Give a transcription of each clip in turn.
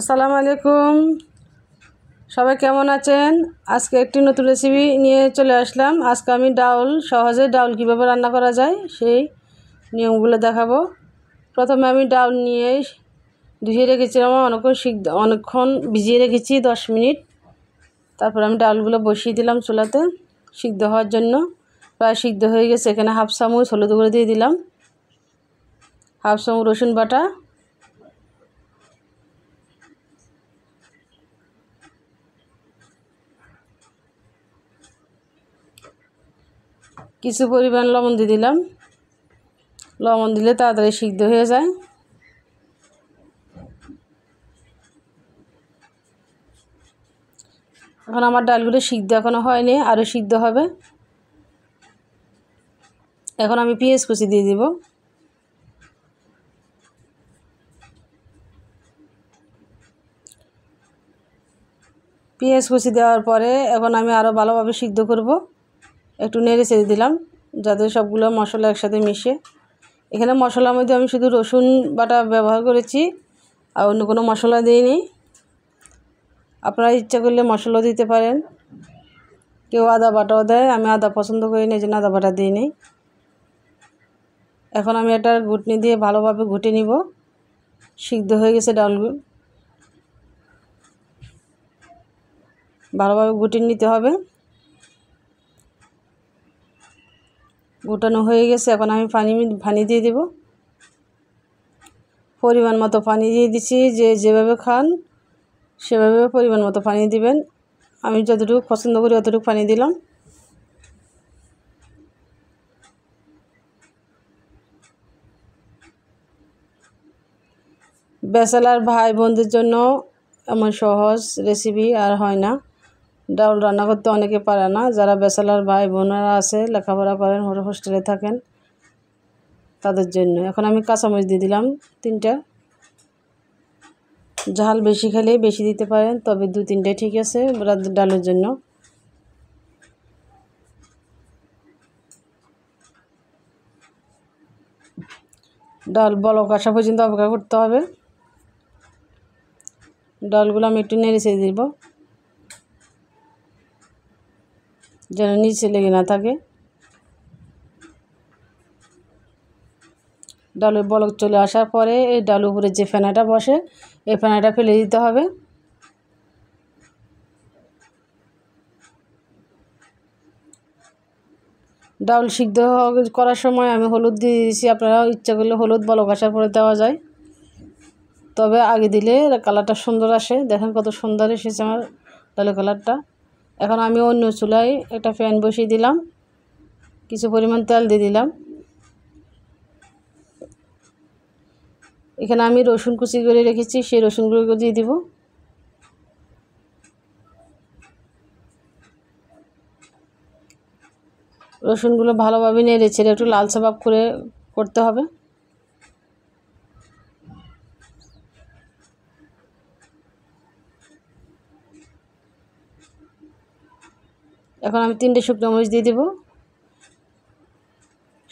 আসসালামু আলাইকুম সবাই কেমন আছেন আজকে একটি নতুন রেসিপি নিয়ে চলে আসলাম আজকে আমি ডাউল সহজে ডাউল কীভাবে রান্না করা যায় সেই নিয়মগুলো দেখাবো প্রথমে আমি ডাউল নিয়ে ধুয়ে রেখেছিলাম অনেকক্ষণ সিদ্ধ অনেকক্ষণ ভিজিয়ে রেখেছি দশ মিনিট তারপর আমি ডাউলগুলো বসিয়ে দিলাম চুলাতে সিদ্ধ হওয়ার জন্য প্রায় সিদ্ধ হয়ে গেছে এখানে হাফ চামচ হলুদ গুঁড়ো দিয়ে দিলাম হাফ চামচ রসুন বাটা কিছু পরিমাণ লবণ দিয়ে দিলাম লবণ দিলে তাড়াতাড়ি সিদ্ধ হয়ে যায় এখন আমার ডালগুলো সিদ্ধ এখনও হয়নি আরও সিদ্ধ হবে এখন আমি পেঁয়াজ কুচি দিয়ে দিব পেঁয়াজ কুচি দেওয়ার পরে এখন আমি আরও ভালোভাবে সিদ্ধ করবো একটু নেড়ে ছেড়ে দিলাম যাতে সবগুলো মশলা একসাথে মিশে এখানে মশলার মধ্যে আমি শুধু রসুন বাটা ব্যবহার করেছি আর অন্য কোনো মশলা দিইনি আপনারা ইচ্ছা করলে মশলা দিতে পারেন কেউ আদা বাটাও দেয় আমি আদা পছন্দ করি না এই জন্য আদা বাটা দিইনি এখন আমি এটা ঘুটনি দিয়ে ভালোভাবে ঘুটে নিব সিদ্ধ হয়ে গেছে ডালগুলো ভালোভাবে ঘুটে নিতে হবে গোটানো হয়ে গেছে এখন আমি পানি পানি দিয়ে দেব পরিমাণ মতো পানি দিয়ে দিচ্ছি যে যেভাবে খান সেভাবে পরিমাণ মতো পানি দিবেন আমি যতটুকু পছন্দ করি অতটুকু পানি দিলাম বেসালার ভাই বোনদের জন্য আমার সহজ রেসিপি আর হয় না ডাউল রান্না করতে অনেকে পারে না যারা ব্যাচেলার ভাই বোনেরা আছে লেখাপড়া করেন হোস্টেলে থাকেন তাদের জন্য এখন আমি কাঁচামরিচ দিয়ে দিলাম তিনটা ঝাল বেশি খেলে বেশি দিতে পারেন তবে দু তিনটে ঠিক আছে ডালের জন্য ডাল বল কাঁচা পর্যন্ত অপেক্ষা করতে হবে ডালগুলো আমি একটু নেড়ে চেয়ে দিব যেন নিচে লেগে না থাকে ডালু বলক চলে আসার পরে এই ডালু উপরে যে ফেনাটা বসে এই ফেনাটা ফেলে দিতে হবে ডাউল সিদ্ধ করার সময় আমি হলুদ দিয়ে দিয়েছি আপনারা ইচ্ছা করলে হলুদ বলক আসার পরে দেওয়া যায় তবে আগে দিলে কালারটা সুন্দর আসে দেখেন কত সুন্দর এসেছে আমার ডালের কালারটা এখন আমি অন্য চুলায় একটা ফ্যান বসিয়ে দিলাম কিছু পরিমাণ তেল দিয়ে দিলাম এখানে আমি রসুন কুচি করে রেখেছি সেই রসুনগুলো দিয়ে দিব রসুনগুলো ভালোভাবে নেড়ে ছেড়ে একটু লালচে ভাব করে করতে হবে এখন আমি তিনটে শুকনো মরিচ দিয়ে দেবো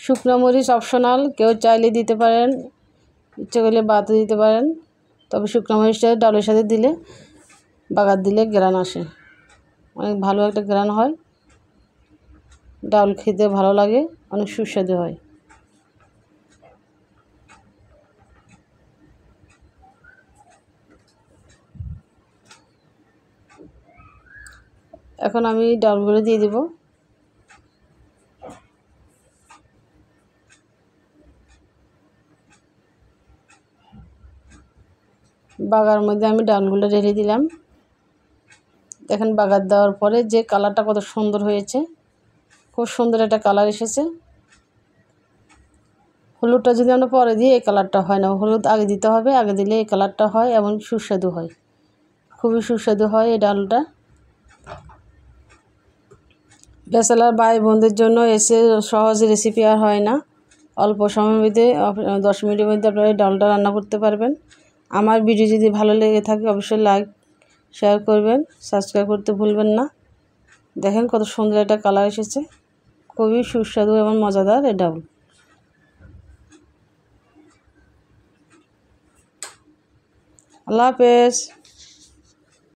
শুকনো মরিচ অপশনাল কেউ চাইলে দিতে পারেন ইচ্ছে করলে বাতে দিতে পারেন তবে শুকনো মরিচটা ডালের সাথে দিলে বাগার দিলে গ্রান আসে অনেক ভালো একটা গ্রান হয় ডাল খেতে ভালো লাগে অনেক সুস্বাদু হয় এখন আমি ডালগুলো দিয়ে দেব বাগার মধ্যে আমি ডালগুলো ঢেলে দিলাম দেখেন বাগার দেওয়ার পরে যে কালারটা কত সুন্দর হয়েছে খুব সুন্দর একটা কালার এসেছে হলুদটা যদি আমরা পরে দিই এই কালারটা হয় না হলুদ আগে দিতে হবে আগে দিলে এই কালারটা হয় এবং সুস্বাদু হয় খুবই সুস্বাদু হয় এই ডালটা ব্যাচেলার ভাই বোনদের জন্য এসে সহজ রেসিপি আর হয় না অল্প সময়ের মধ্যে দশ মিনিটের মধ্যে আপনারা ডালটা রান্না করতে পারবেন আমার ভিডিও যদি ভালো লেগে থাকে অবশ্যই লাইক শেয়ার করবেন সাবস্ক্রাইব করতে ভুলবেন না দেখেন কত সুন্দর একটা কালার এসেছে খুবই সুস্বাদু এবং মজাদার এ ডাউল আল্লাহ হাফেজ